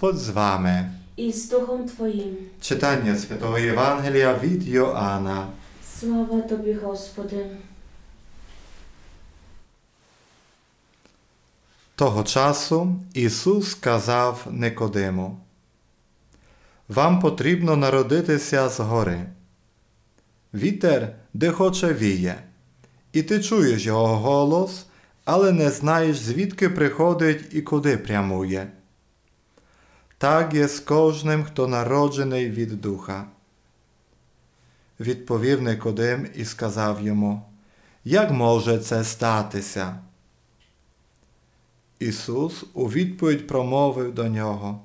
Господь з вами. І з Духом Твоїм. Читання Святого Євангелія від Йоанна. Слава тобі, Господи. Того часу Ісус сказав Никодиму, Вам потрібно народитися згори. Вітер, де хоче віє, і ти чуєш його голос, але не знаєш, звідки приходить і куди прямує. Так є з кожним, хто народжений від Духа. Відповів Никодим і сказав йому, як може це статися? Ісус у відповідь промовив до нього,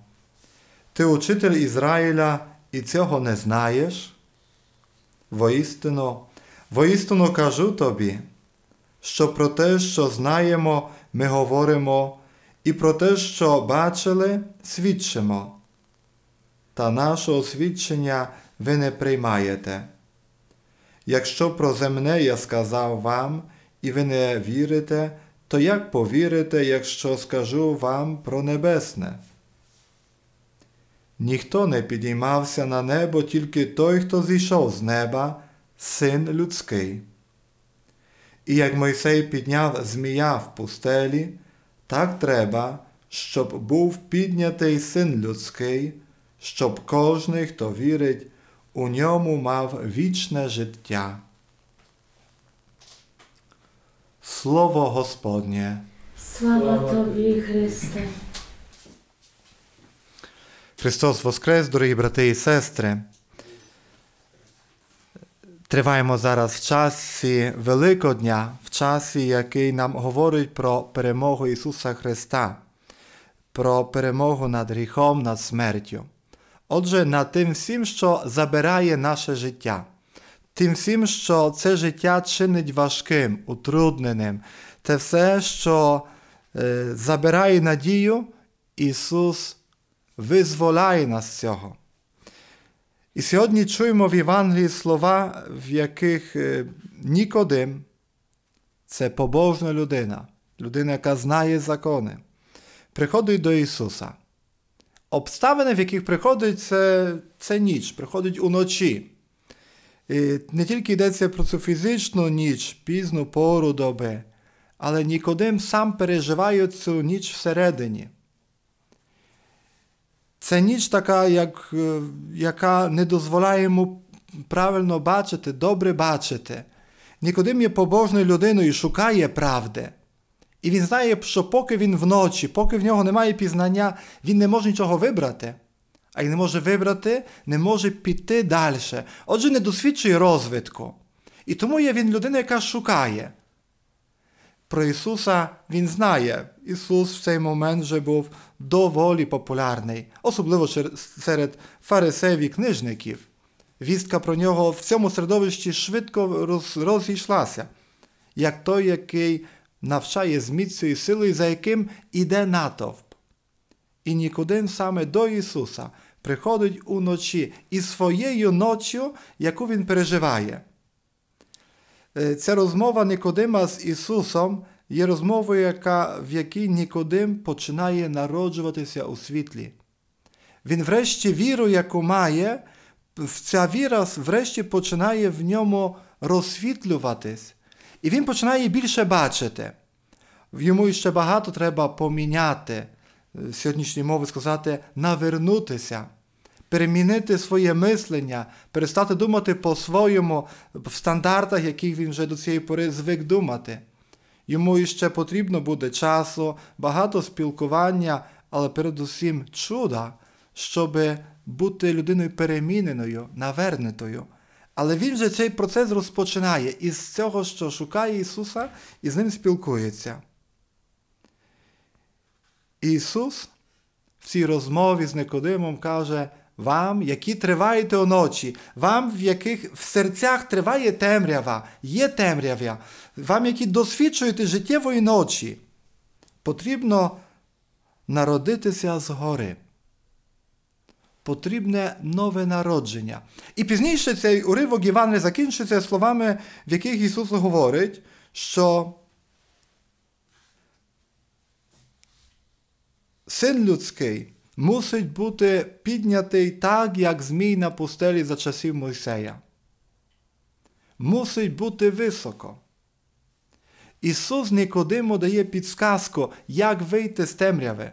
Ти учитель Ізраїля і цього не знаєш? Воістину, воістину кажу тобі, що про те, що знаємо, ми говоримо і про те, що бачили, свідчимо, та нашого свідчення ви не приймаєте. Якщо про земне я сказав вам, і ви не вірите, то як повірите, якщо скажу вам про небесне? Ніхто не підіймався на небо тільки той, хто зійшов з неба, син людський. І як Мойсей підняв змія в пустелі, так треба, щоб був піднятий син людський, щоб кожний, хто вірить, у ньому мав вічне життя. Слово Господнє. Слава Тобі, Христе! Христос Воскрес, дорогі брати і сестри! Триваємо зараз в часі Великодня, в часі, який нам говорить про перемогу Ісуса Христа, про перемогу над гріхом, над смертю. Отже, над тим всім, що забирає наше життя, тим всім, що це життя чинить важким, утрудненим, те все, що е, забирає надію, Ісус визволяє нас з цього. І сьогодні чуємо в Євангелії слова, в яких е, Нікодим це побожна людина, людина, яка знає закони, приходить до Ісуса. Обставини, в яких приходить, це це ніч, приходить уночі. І Не тільки йдеться про цю фізичну ніч, пізну пору доби, але Нікодим сам переживає цю ніч всередині. Це ніч така, як, е, яка не дозволяє йому правильно бачити, добре бачити. Нікодим є побожною людиною і шукає правди. І він знає, що поки він вночі, поки в нього немає пізнання, він не може нічого вибрати. А й не може вибрати, не може піти далі. Отже, не досвідчує розвитку. І тому є він людина, яка шукає. Про Ісуса він знає. Ісус в цей момент вже був доволі популярний, особливо серед фарисеїв і книжників. Вістка про нього в цьому середовищі швидко розійшлася, як той, який навчає з і силою, за яким іде натовп. І нікуди саме до Ісуса приходить уночі і своєю ночю, яку Він переживає. Е, ця розмова Нікодима з Ісусом є розмовою, яка, в якій Нікодим починає народжуватися у світлі. Він, врешті, віру, яку має, ця віра, врешті, починає в ньому розсвітлюватись, і він починає більше бачити. йому ще багато треба поміняти, е, сьогоднішньої мови сказати, навернутися перемінити своє мислення, перестати думати по-своєму в стандартах, яких він вже до цієї пори звик думати. Йому іще потрібно буде часу, багато спілкування, але передусім чуда, щоб бути людиною переміненою, навернетою. Але він же цей процес розпочинає із цього, що шукає Ісуса і з ним спілкується. Ісус в цій розмові з Никодимом каже, вам, які триваєте оночі, вам, в яких в серцях триває темрява, є темрява, вам, які досвідчуєте життєвої ночі, потрібно народитися згори. Потрібне нове народження. І пізніше цей уривок Івана закінчується словами, в яких Ісус говорить, що Син людський мусить бути піднятий так, як змій на пустелі за часів Мойсея. Мусить бути високо. Ісус Нікодиму дає підсказку, як вийти з темряви,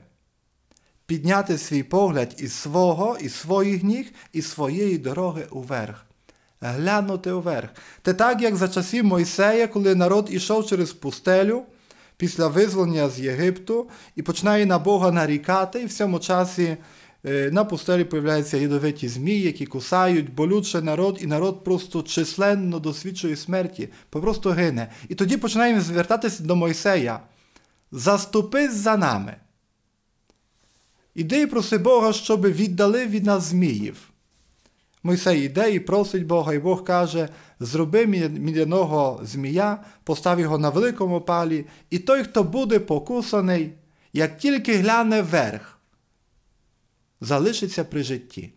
підняти свій погляд із свого, і своїх ніг, і своєї дороги уверх. Глянути уверх. Те так, як за часів Мойсея, коли народ ішов через пустелю, після визволення з Єгипту і починає на Бога нарікати, і в цьому часі е, на пустелі появляються ядовиті змії, які кусають, болюче народ, і народ просто численно досвідчує смерті, просто гине. І тоді починаємо звертатися до Мойсея. Заступись за нами. Іди і проси Бога, щоб віддали від нас зміїв. Мойсей йде і просить Бога, і Бог каже: зроби мідяного змія, постав його на великому палі, і той, хто буде покусаний, як тільки гляне вверх, залишиться при житті.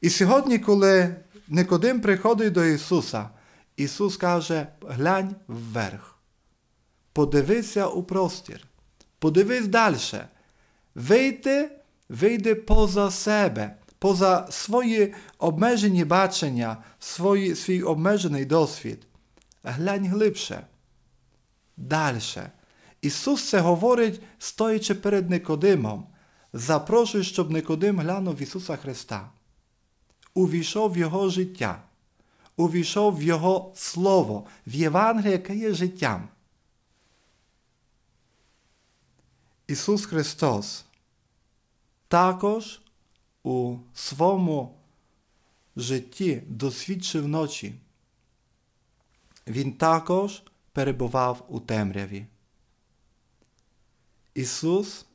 І сьогодні, коли Никодим приходить до Ісуса, Ісус каже: глянь вверх, подивися у простір, подивись далі, вийди, вийди поза себе poza swoje обмежені бачення, свої, свій обмежений досвід. Глянь глибше. Дальше. Ісус це говорить, стоячи перед Никодимом. запрошую, щоб Никодим глянув Ісуса Христа. Увійшов в Його життя, увійшов в Його Слово, в Євангеліє, яке є життям. Ісус Христос також у своєму житті досвідчив ночі. Він також перебував у темряві. Ісус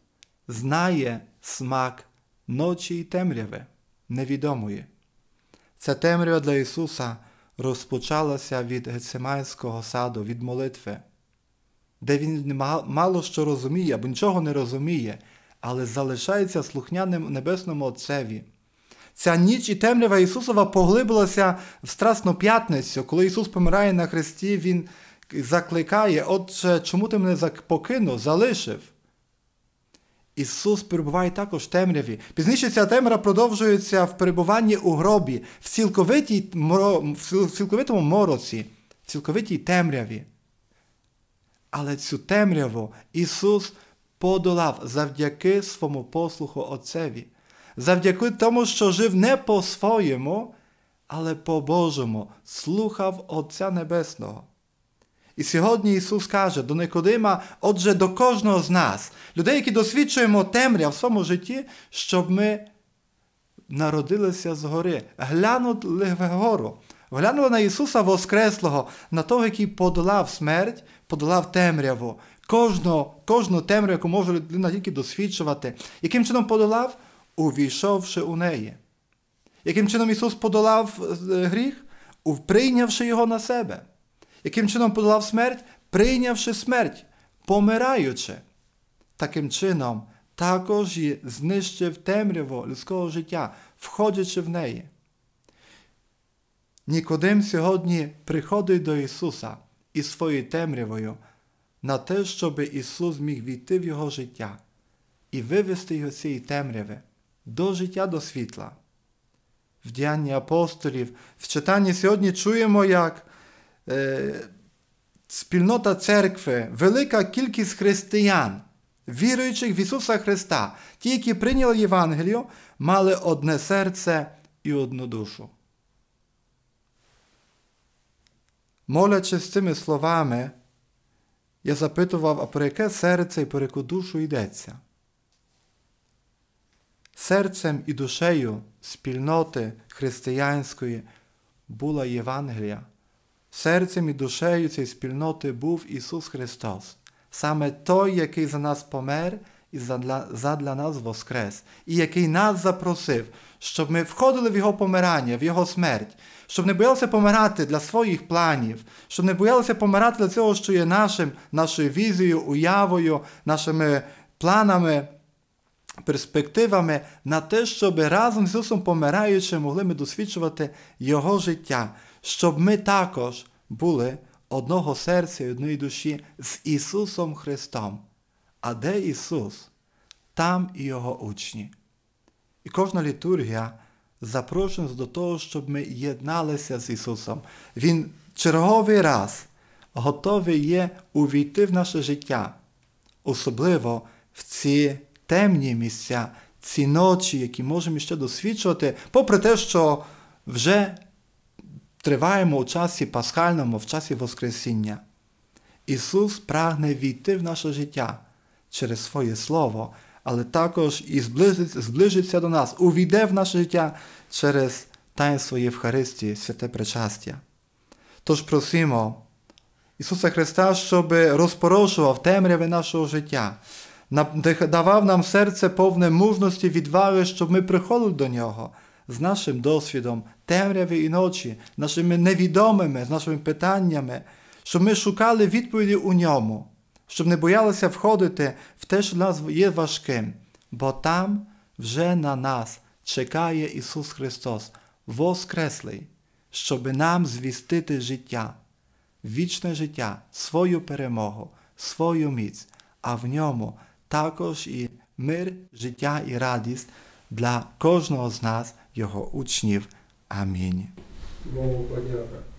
знає смак ночі і темряви, невідомої. Ця темрява для Ісуса розпочалася від Гецимайського саду, від молитви, де Він мало що розуміє або нічого не розуміє, але залишається слухняним Небесному Отцеві. Ця ніч і темрява Ісусова поглибилася в Страсну п'ятницю. Коли Ісус помирає на хресті, Він закликає, Отче, чому ти мене покинув, залишив? Ісус перебуває також в темряві. Пізніше ця темра продовжується в перебуванні у гробі, в, в цілковитому мороці, в цілковитій темряві. Але цю темряву Ісус подолав завдяки своєму послуху Отцеві, завдяки тому, що жив не по своєму, але по Божому, слухав Отця Небесного. І сьогодні Ісус каже до Никодима, отже, до кожного з нас, людей, які досвідчуємо темря в своєму житті, щоб ми народилися згори, глянули вгору, глянули на Ісуса Воскреслого, на того, який подолав смерть, подолав темряву, кожного, кожну темрю, яку може людина тільки досвідчувати, яким чином подолав, увійшовши у неї. Яким чином Ісус подолав е, гріх, прийнявши його на себе? Яким чином подолав смерть, прийнявши смерть, помираючи. Таким чином, також і знищив темряву людського життя, входячи в неї. Нікодим сьогодні приходить до Ісуса із своєю темрявою на те, щоб Ісус міг війти в Його життя і вивести його з цієї темряви до життя до світла. В діянні апостолів, в читанні сьогодні чуємо, як е, спільнота церкви, велика кількість християн, віруючих в Ісуса Христа, ті, які прийняли Євангелію, мали одне серце і одну душу. Молячись цими словами, я запитував, а про яке серце і про яку душу йдеться? Серцем і душею спільноти християнської була Євангелія. Серцем і душею цієї спільноти був Ісус Христос, саме той, який за нас помер і задля, задля нас воскрес, і який нас запросив, щоб ми входили в Його помирання, в Його смерть, щоб не боялися помирати для своїх планів, щоб не боялися помирати для цього, що є нашим, нашою візією, уявою, нашими планами. Перспективами на те, щоб разом з Ісусом помираючи, могли ми досвідчувати Його життя, щоб ми також були одного серця і одної душі з Ісусом Христом. А де Ісус, там і Його учні. І кожна літургія запрошує нас до того, щоб ми єдналися з Ісусом. Він черговий раз готовий є увійти в наше життя, особливо в ці темні місця, ці ночі, які можемо ще досвідчувати, попри те, що вже триваємо у часі пасхальному, в часі Воскресіння. Ісус прагне війти в наше життя через своє слово, але також і зближиться, зближиться до нас, увійде в наше життя через таїнство Євхаристії, святе причастя. Тож просимо Ісуса Христа, щоб розпорошував темряви нашого життя, давав нам серце повне мужності, відваги, щоб ми приходили до Нього. З нашим досвідом темряви і ночі, нашими невідомими, з нашими питаннями, щоб ми шукали відповіді у ньому, щоб не боялися входити в те, що для нас є важким, бо там вже на нас чекає Ісус Христос, Воскреслий, щоб нам звістити життя, вічне життя, свою перемогу, свою міць, а в ньому також і мир, життя і радість для кожного з нас, Його учнів. Амінь. Мову подяка.